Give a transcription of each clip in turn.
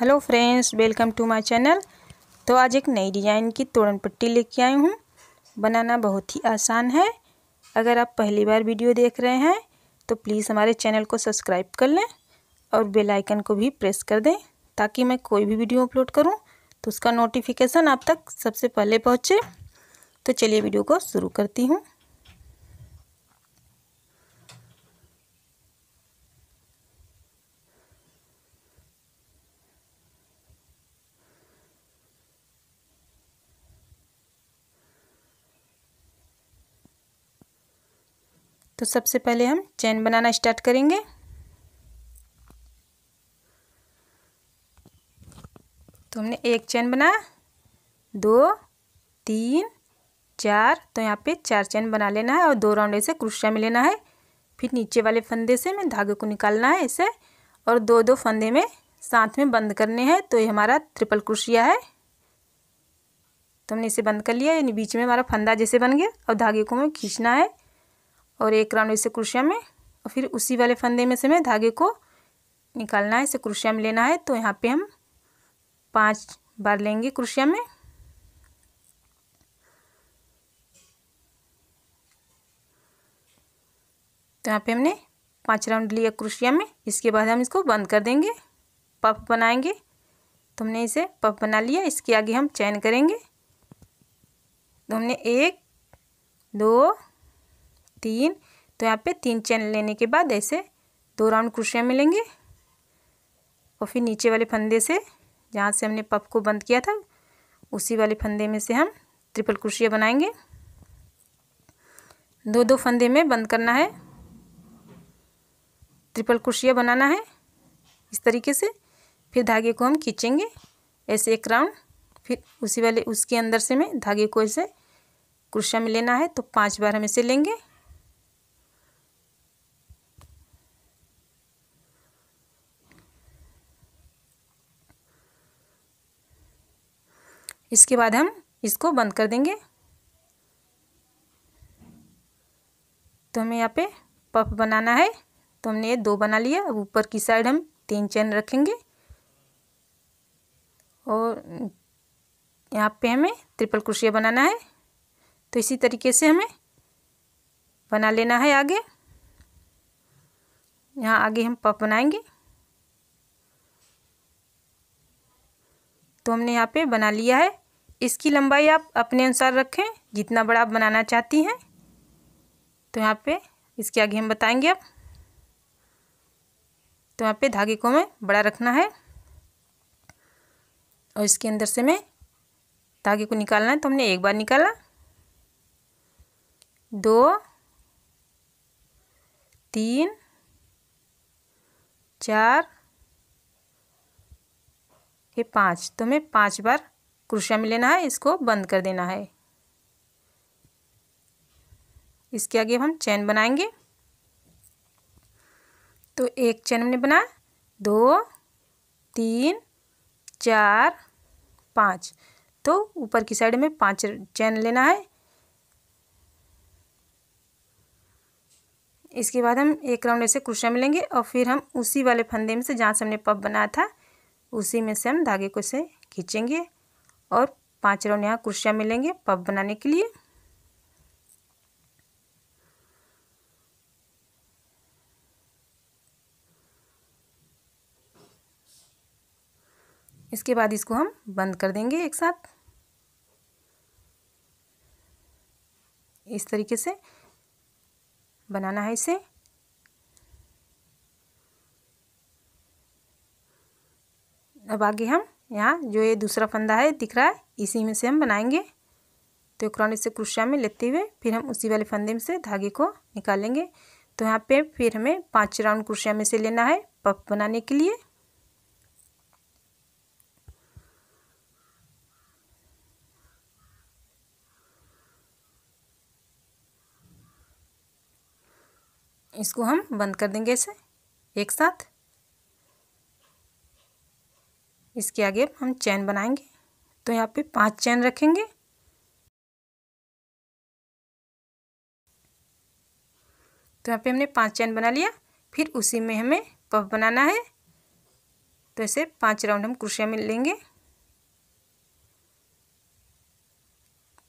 hello friends welcome to my channel तो आज एक नई डिज़ाइन की तोड़न पट्टी लेके आई हूँ बनाना बहुत ही आसान है अगर आप पहली बार वीडियो देख रहे हैं तो प्लीज़ हमारे चैनल को सब्सक्राइब कर लें और बेल आइकन को भी प्रेस कर दें ताकि मैं कोई भी वीडियो अपलोड करूँ तो उसका नोटिफिकेशन आप तक सबसे पहले पहुँचे तो चलिए वीडियो को शुरू करती हूँ तो सबसे पहले हम चैन बनाना स्टार्ट करेंगे तो हमने एक चैन बनाया दो तीन चार तो यहाँ पे चार चैन बना लेना है और दो राउंड ऐसे क्रुशिया में लेना है फिर नीचे वाले फंदे से हमें धागे को निकालना है ऐसे और दो दो फंदे में साथ में बंद करने हैं तो ये हमारा ट्रिपल क्रुशिया है तो हमने इसे बंद कर लिया यानी बीच में हमारा फंदा जैसे बन गया और धागे को हमें खींचना है और एक राउंड इसे क्रोशिया में और फिर उसी वाले फंदे में से हमें धागे को निकालना है इसे क्रोशिया में लेना है तो यहाँ पे हम पांच बार लेंगे क्रोशिया में तो यहाँ पे हमने पाँच राउंड लिया क्रोशिया में इसके बाद हम इसको बंद कर देंगे पफ बनाएंगे तो हमने इसे पफ बना लिया इसके आगे हम चैन करेंगे तो हमने एक दो तीन तो यहाँ पे तीन चैन लेने के बाद ऐसे दो राउंड क्रोशिया मिलेंगे और फिर नीचे वाले फंदे से जहाँ से हमने पप को बंद किया था उसी वाले फंदे में से हम ट्रिपल क्रोशिया बनाएंगे दो दो फंदे में बंद करना है ट्रिपल क्रोशिया बनाना है इस तरीके से फिर धागे को हम खींचेंगे ऐसे एक राउंड फिर उसी वाले उसके अंदर से में धागे को ऐसे क्रोशिया में लेना है तो पांच बार हम इसे लेंगे इसके बाद हम इसको बंद कर देंगे तो हमें यहाँ पे पफ बनाना है तो हमने ये दो बना लिया अब ऊपर की साइड हम तीन चैन रखेंगे और यहाँ पे हमें ट्रिपल क्रोशिया बनाना है तो इसी तरीके से हमें बना लेना है आगे यहाँ आगे हम पफ बनाएंगे तो हमने यहाँ पे बना लिया है इसकी लंबाई आप अपने अनुसार रखें जितना बड़ा आप बनाना चाहती हैं तो यहाँ पे इसके आगे हम बताएंगे अब तो यहाँ पे धागे को हमें बड़ा रखना है और इसके अंदर से मैं धागे को निकालना है तो हमने एक बार निकाला दो तीन चार ये पाँच तुम्हें पाँच बार क्रोशिया में लेना है इसको बंद कर देना है इसके आगे हम चैन बनाएंगे तो एक चैन हमने बनाया दो तीन चार पाँच तो ऊपर की साइड में पांच चैन लेना है इसके बाद हम एक राउंड ऐसे में मिलेंगे और फिर हम उसी वाले फंदे में से जहाँ से हमने पब बनाया था उसी में से हम धागे को से खींचेंगे और पाँच राउंड यहाँ कुर्सियाँ मिलेंगे पब बनाने के लिए इसके बाद इसको हम बंद कर देंगे एक साथ इस तरीके से बनाना है इसे अब आगे हम यहाँ जो ये दूसरा फंदा है दिख रहा है इसी में से हम बनाएंगे तो क्रॉन से क्रुशिया में लेते हुए फिर हम उसी वाले फंदे में से धागे को निकालेंगे तो यहाँ पे फिर हमें पाँच राउंड क्रुशिया में से लेना है पफ बनाने के लिए इसको हम बंद कर देंगे इसे एक साथ इसके आगे हम चैन बनाएंगे तो यहाँ पे पांच चैन रखेंगे तो यहाँ पे हमने पांच चैन बना लिया फिर उसी में हमें पफ बनाना है तो ऐसे पांच राउंड हम क्रोशिया में लेंगे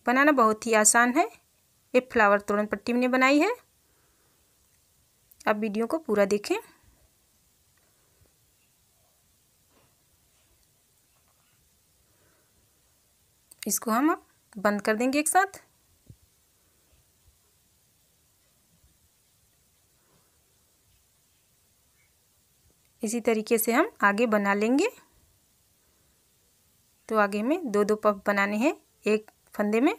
बनाना बहुत ही आसान है ये फ्लावर तोड़न पट्टी मैंने बनाई है आप वीडियो को पूरा देखें इसको हम बंद कर देंगे एक साथ इसी तरीके से हम आगे बना लेंगे तो आगे में दो दो पफ बनाने हैं एक फंदे में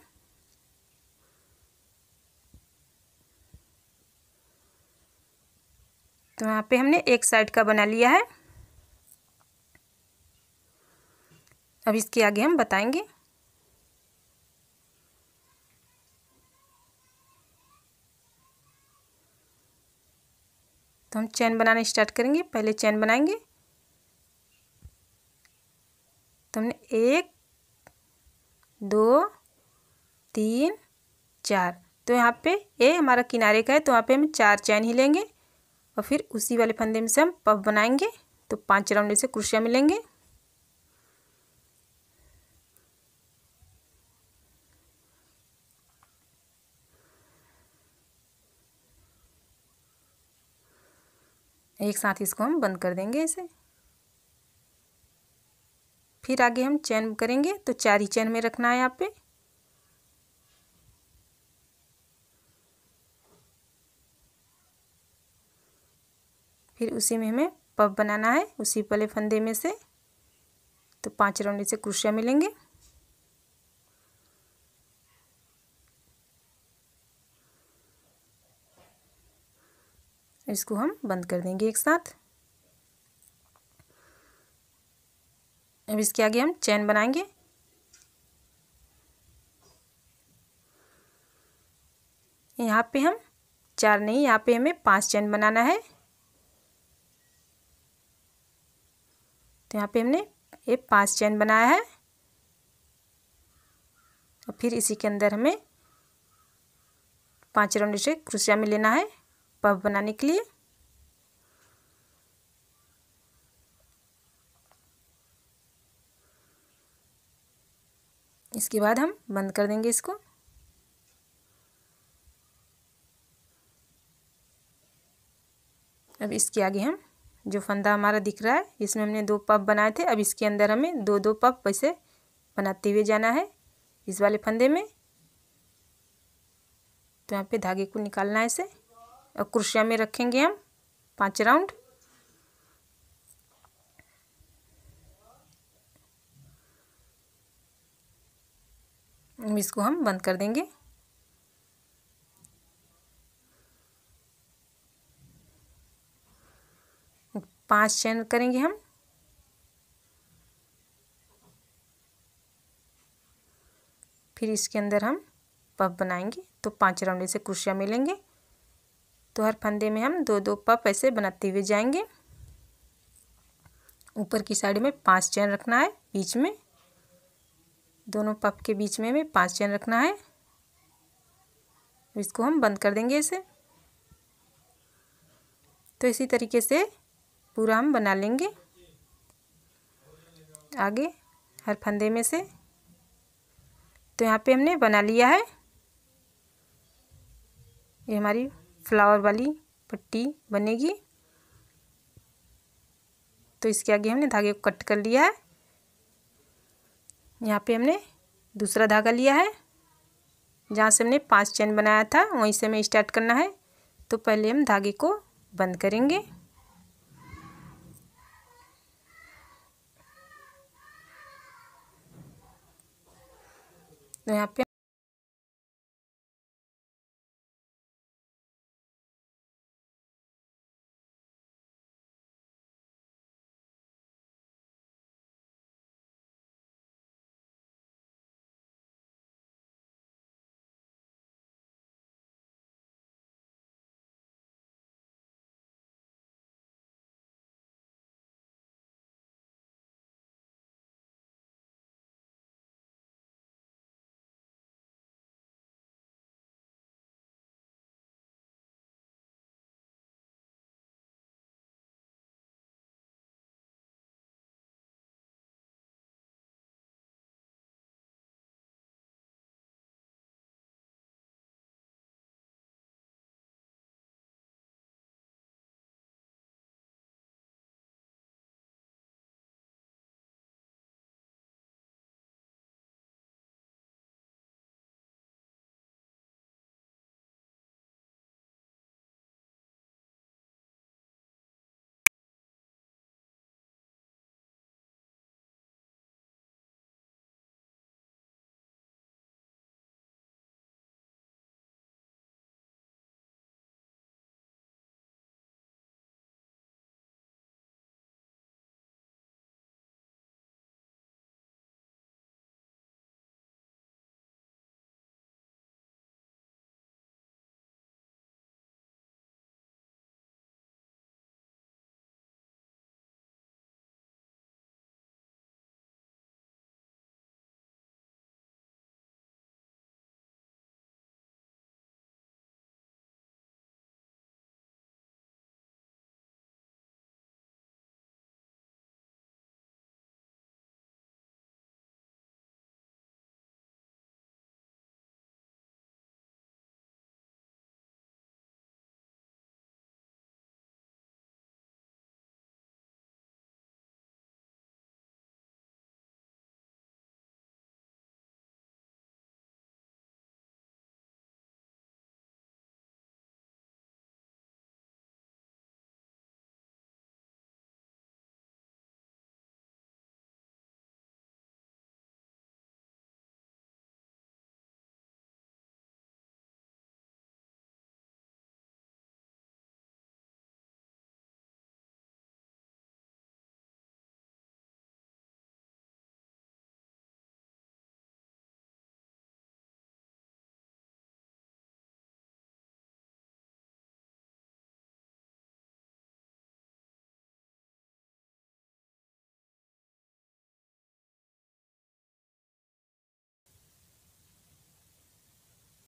तो यहाँ पे हमने एक साइड का बना लिया है अब इसके आगे हम बताएंगे तो हम चैन बनाना स्टार्ट करेंगे पहले चैन बनाएंगे तो हमने एक दो तीन चार तो यहाँ पे ए हमारा किनारे का है तो यहाँ पे हम चार चैन ही लेंगे और फिर उसी वाले फंदे में से हम पफ बनाएंगे तो पांच राउंड से क्रुशिया मिलेंगे एक साथ इसको हम बंद कर देंगे इसे फिर आगे हम चैन करेंगे तो चार ही चैन में रखना है यहाँ पे फिर उसी में हमें पब बनाना है उसी पले फंदे में से तो पांच राउंड से क्रुशिया मिलेंगे इसको हम बंद कर देंगे एक साथ अब इसके आगे हम चैन बनाएंगे यहाँ पे हम चार नहीं यहाँ पे हमें पांच चैन बनाना है तो यहाँ पे हमने ये पांच चैन बनाया है और फिर इसी के अंदर हमें पांच राउंड से क्रुसिया में लेना है पफ बनाने के लिए इसके बाद हम बंद कर देंगे इसको अब इसके आगे हम जो फंदा हमारा दिख रहा है इसमें हमने दो पप बनाए थे अब इसके अंदर हमें दो दो पप वैसे बनाते हुए जाना है इस वाले फंदे में तो यहाँ पे धागे को निकालना है इसे और क्रुशिया में रखेंगे हम पांच राउंड इसको हम बंद कर देंगे पांच चैन करेंगे हम फिर इसके अंदर हम पफ बनाएंगे तो पांच राउंड से क्रुशिया मिलेंगे तो हर फंदे में हम दो दो पफ ऐसे बनाते हुए जाएंगे ऊपर की साइड में पांच चैन रखना है बीच में दोनों पफ के बीच में हमें पांच चैन रखना है इसको हम बंद कर देंगे इसे तो इसी तरीके से पूरा हम बना लेंगे आगे हर फंदे में से तो यहाँ पे हमने बना लिया है ये हमारी फ्लावर वाली पट्टी बनेगी तो इसके आगे हमने धागे को कट कर लिया है यहाँ पे हमने दूसरा धागा लिया है जहाँ से हमने पांच चैन बनाया था वहीं से हमें स्टार्ट करना है तो पहले हम धागे को बंद करेंगे तो यहाँ पे